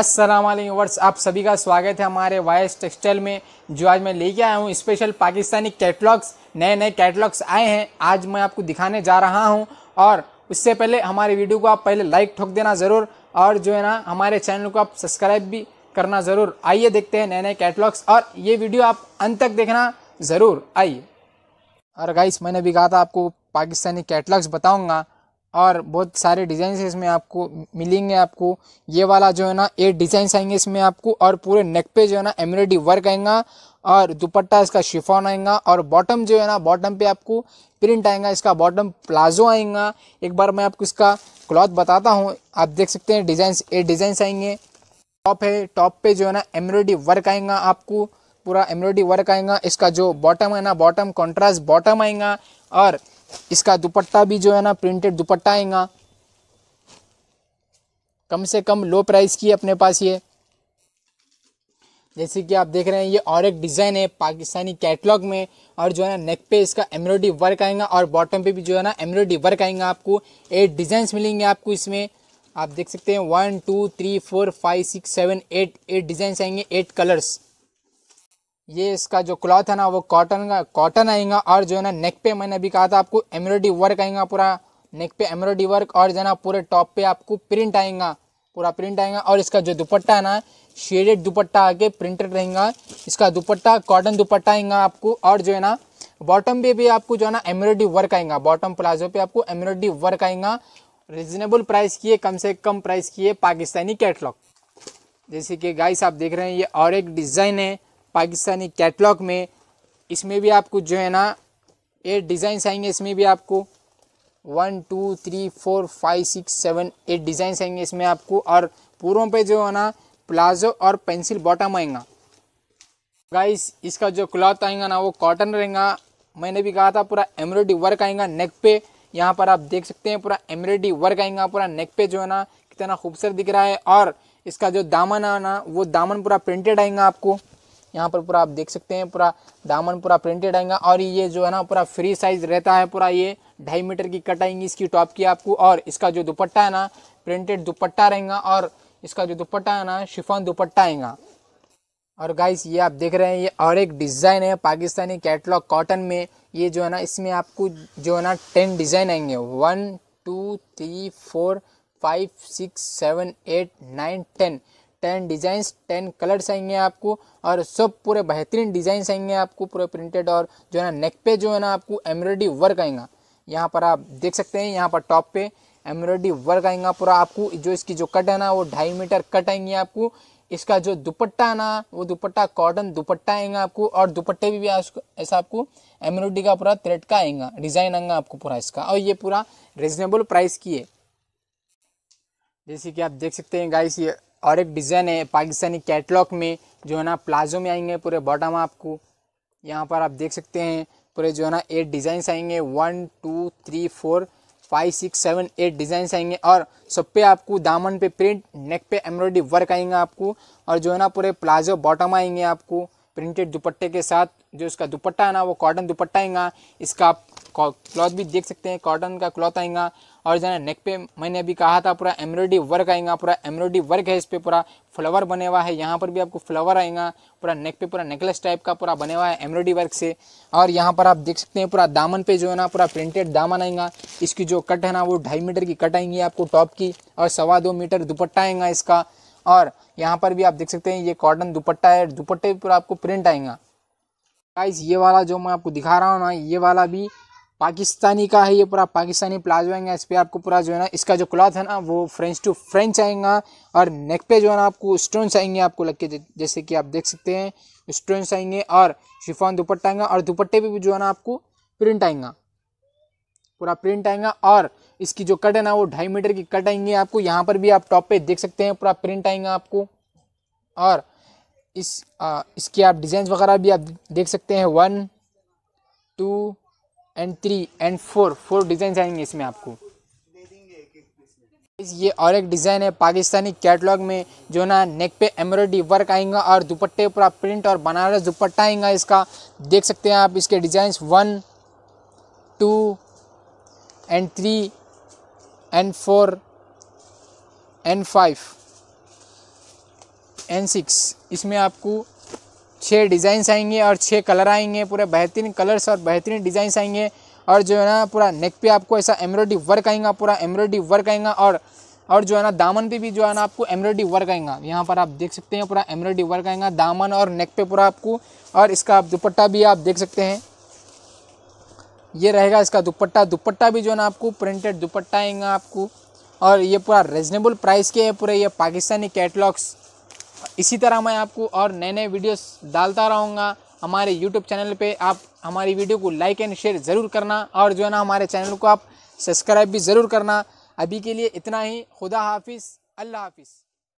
अस्सलाम वालेकुम वर्ड्स आप सभी का स्वागत है हमारे वायस टेक्सटाइल में जो आज मैं लेके आया हूँ स्पेशल पाकिस्तानी कैटलॉग्स नए नए कैटलॉग्स आए हैं आज मैं आपको दिखाने जा रहा हूँ और उससे पहले हमारे वीडियो को आप पहले लाइक ठोक देना ज़रूर और जो है ना हमारे चैनल को आप सब्सक्राइब भी करना ज़रूर आइए देखते हैं नए नए कैटलॉग्स और ये वीडियो आप अंत तक देखना ज़रूर आइए और गाइस मैंने भी कहा था आपको पाकिस्तानी कैटलॉग्स बताऊँगा और बहुत सारे डिज़ाइन इसमें आपको मिलेंगे आपको ये वाला जो है ना एट डिज़ाइंस आएंगे इसमें आपको और पूरे नेक पे जो है ना एम्ब्रॉयडरी वर्क आएगा और दुपट्टा इसका शिफॉन आएगा और बॉटम जो है ना बॉटम पे आपको प्रिंट आएगा इसका बॉटम प्लाजो आएगा एक बार मैं आपको इसका क्लॉथ बताता हूँ आप देख सकते हैं डिजाइन एट डिज़ाइंस आएंगे टॉप है टॉप पे जो है ना एम्ब्रॉयडरी वर्क आएगा आपको पूरा एम्ब्रॉयडरी वर्क आएगा इसका जो बॉटम है ना बॉटम कॉन्ट्रास्ट बॉटम आएगा और इसका दुपट्टा भी जो है ना प्रिंटेड दुपट्टा आएगा कम से कम लो प्राइस की अपने पास ये जैसे कि आप देख रहे हैं ये और एक डिज़ाइन है पाकिस्तानी कैटलॉग में और जो है ना नेक पे इसका एम्ब्रॉयडरी वर्क आएगा और बॉटम पे भी जो है ना एम्ब्रॉयडरी वर्क आएगा आपको एट डिज़ाइंस मिलेंगे आपको इसमें आप देख सकते हैं one two three four five six seven eight eight designs आएंगे एट कलर्स ये इसका जो क्लॉथ है ना वो कॉटन का कॉटन आएगा और जो है ना नेक पे मैंने अभी कहा था आपको एम्ब्रॉयडरी वर्क आएगा पूरा नेक पे एम्ब्रॉयडरी वर्क और जो है ना पूरे टॉप पे आपको प्रिंट आएगा पूरा प्रिंट आएगा और इसका जो दुपट्टा है ना शेडेड दुपट्टा आके प्रिंटेड रहेगा इसका दुपट्टा कॉटन दुपट्टा आएगा आपको और जो है ना बॉटम पे भी आपको जो है ना एम्ब्रॉयडरी वर्क आएगा बॉटम प्लाजो पे आपको एम्ब्रॉयडरी वर्क आएगा रिजनेबल प्राइस की है कम से कम प्राइस की है पाकिस्तानी कैटलॉग जैसे कि गाइस आप देख रहे हैं ये और एक डिज़ाइन है पाकिस्तानी कैटलॉग में इसमें भी आपको जो है ना एट डिज़ाइंस आएंगे इसमें भी आपको one two three four five six seven eight designs आएंगे इसमें आपको और पूरों पे जो है ना प्लाजो और पेंसिल बॉटम आएगा गाइस इसका जो क्लॉथ आएगा ना वो कॉटन रहेगा मैंने भी कहा था पूरा एम्ब्रॉयडरी वर्क आएगा नेक पे यहाँ पर आप देख सकते हैं पूरा एम्ब्रॉयडरी वर्क आएगा पूरा नेक पे जो है ना कितना खूबसूरत दिख रहा है और इसका जो दामन आना वो दामन पूरा प्रिंटेड आएगा आपको यहाँ पर पूरा आप देख सकते हैं पूरा दामन पूरा प्रिंटेड आएगा और ये जो है ना पूरा फ्री साइज रहता है पूरा ये ढाई मीटर की कट आएंगी इसकी टॉप की आपको और इसका जो दुपट्टा है ना प्रिंटेड दुपट्टा रहेगा और इसका जो दुपट्टा है ना शिफॉन दुपट्टा आएगा और गाइस ये आप देख रहे हैं ये और एक डिज़ाइन है पाकिस्तानी कैटलॉग कॉटन में ये जो है ना इसमें आपको जो है ना टेन डिज़ाइन आएंगे one two three four five six seven eight nine ten ten designs ten colours आएंगे आपको और सब पूरे बेहतरीन डिज़ाइंस आएंगे आपको पूरे प्रिंटेड और जो है ना नेक पे जो है ना आपको एम्ब्रॉयडरी वर्क आएगा यहाँ पर आप देख सकते हैं यहाँ पर टॉप पे एम्ब्रॉयडरी वर्क आएगा पूरा आपको जो इसकी जो कट है ना वो ढाई मीटर कट आएंगे आपको इसका जो दुपट्टा ना वो दुपट्टा कॉटन दुपट्टा आएगा आपको और दुपट्टे भी, भी ऐसा आपको एम्ब्रॉयडरी का पूरा थ्रेड का आएगा डिज़ाइन आएगा आपको पूरा इसका और ये पूरा रिजनेबल प्राइस की है जैसे कि आप देख सकते हैं गाइस ये और एक डिज़ाइन है पाकिस्तानी कैटलॉग में जो है ना प्लाजो में आएंगे पूरे बॉटम आपको यहाँ पर आप देख सकते हैं पूरे जो है ना एट डिज़ाइंस आएंगे one two three four five six seven eight designs आएंगे और सब पे आपको दामन पे प्रिंट नेक पे एम्ब्रॉयडरी वर्क आएंगे आपको और जो है ना पूरे प्लाजो बॉटम आएंगे आपको प्रिंटेड दुपट्टे के साथ जो इसका दुपट्टा है ना वो कॉटन दुपट्टा आएगा इसका आप क्लॉथ भी देख सकते हैं कॉटन का क्लॉथ आएगा और जो है नेक पे मैंने अभी कहा था पूरा एम्ब्रॉयडरी वर्क आएगा पूरा एम्ब्रॉयडरी वर्क है इस पर पूरा फ्लावर बने हुआ है यहाँ पर भी आपको फ्लावर आएगा पूरा नेक पे पूरा नेकलेस टाइप का पूरा बने हुआ है एम्ब्रॉयडरी वर्क से और यहाँ पर आप देख सकते हैं पूरा दामन पे जो है ना पूरा प्रिंटेड दामन आएगा इसकी जो कट है ना वो ढाई मीटर की कट आएंगी आपको टॉप की और सवा दो मीटर दुपट्टा आएगा इसका और यहाँ पर भी आप देख सकते हैं ये कॉटन दुपट्टा है दुपट्टे पर आपको प्रिंट आएगा गाइस ये वाला जो मैं आपको दिखा रहा हूँ ना ये वाला भी पाकिस्तानी का है ये पूरा पाकिस्तानी प्लाजो आएगा इस पर आपको पूरा जो है ना इसका जो क्लॉथ है ना वो फ्रेंच टू फ्रेंच आएगा और नेक पे जो है ना आपको स्टोन्स आएंगे आपको लग के जैसे कि आप देख सकते हैं स्टोन्स आएंगे और शिफॉन दुपट्टा आएगा और दुपट्टे पे भी जो है ना आपको प्रिंट आएगा पूरा प्रिंट आएगा और इसकी जो कट है ना वो ढाई मीटर की कट आएंगे आपको यहाँ पर भी आप टॉप पे देख सकते हैं पूरा प्रिंट आएगा आपको और इस आ, इसकी आप डिज़ाइन वगैरह भी आप देख सकते हैं one two and three and four four design आएंगे इसमें आपको इस ये और एक डिज़ाइन है पाकिस्तानी कैटलॉग में जो ना नेक पे एम्ब्रॉयडरी वर्क आएगा और दुपट्टे पूरा प्रिंट और बनारस दुपट्टा आएगा इसका देख सकते हैं आप इसके designs one two and three and and four five and six इसमें आपको छः डिज़ाइंस आएंगे और छः कलर आएंगे पूरे बेहतरीन कलर्स और बेहतरीन डिज़ाइंस आएंगे और जो है ना पूरा नेक पे आपको ऐसा एम्ब्रॉयडरी वर्क आएगा पूरा एम्ब्रॉयडरी वर्क आएगा और और जो है ना दामन पे भी जो है ना आपको एम्ब्रॉयडरी वर्क आएगा यहाँ पर आप देख सकते हैं पूरा एम्ब्रॉयडरी वर्क आएगा दामन और नेक पे पूरा आपको और इसका दुपट्टा भी आप देख सकते हैं ये रहेगा इसका दुपट्टा दुपट्टा भी जो है ना आपको प्रिंटेड दुपट्टा आएगा आपको और ये पूरा रिजनेबल प्राइस के है पूरे ये पाकिस्तानी कैटलॉग्स इसी तरह मैं आपको और नए नए वीडियोस डालता रहूँगा हमारे यूट्यूब चैनल पे आप हमारी वीडियो को लाइक एंड शेयर ज़रूर करना और जो है ना हमारे चैनल को आप सब्सक्राइब भी ज़रूर करना अभी के लिए इतना ही खुदा हाफिज़ अल्लाह हाफिज़